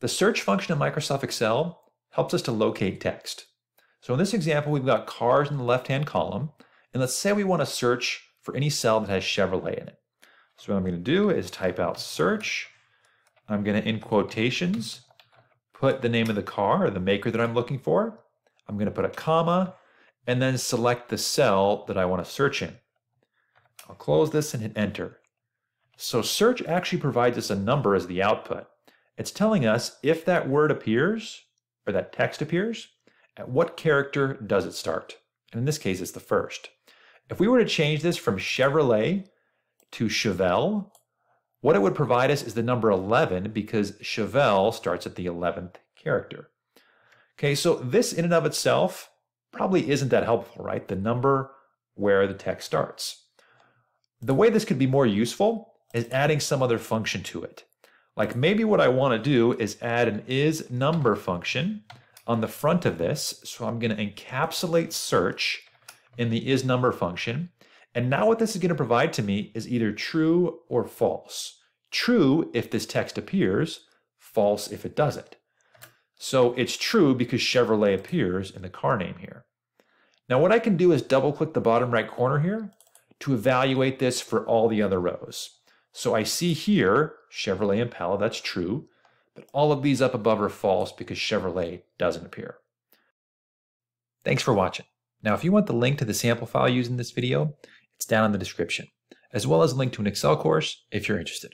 The search function in Microsoft Excel helps us to locate text. So in this example, we've got cars in the left-hand column, and let's say we want to search for any cell that has Chevrolet in it. So what I'm going to do is type out search. I'm going to, in quotations, put the name of the car or the maker that I'm looking for. I'm going to put a comma and then select the cell that I want to search in. I'll close this and hit enter. So search actually provides us a number as the output. It's telling us if that word appears or that text appears, at what character does it start? And in this case, it's the first. If we were to change this from Chevrolet to Chevelle, what it would provide us is the number 11 because Chevelle starts at the 11th character. Okay, so this in and of itself probably isn't that helpful, right? The number where the text starts. The way this could be more useful is adding some other function to it. Like maybe what I want to do is add an is number function on the front of this. So I'm going to encapsulate search in the is number function. And now what this is going to provide to me is either true or false. True if this text appears, false if it doesn't. So it's true because Chevrolet appears in the car name here. Now what I can do is double click the bottom right corner here to evaluate this for all the other rows. So I see here Chevrolet Impala, that's true, but all of these up above are false because Chevrolet doesn't appear. Thanks for watching. Now, if you want the link to the sample file used in this video, it's down in the description, as well as a link to an Excel course if you're interested.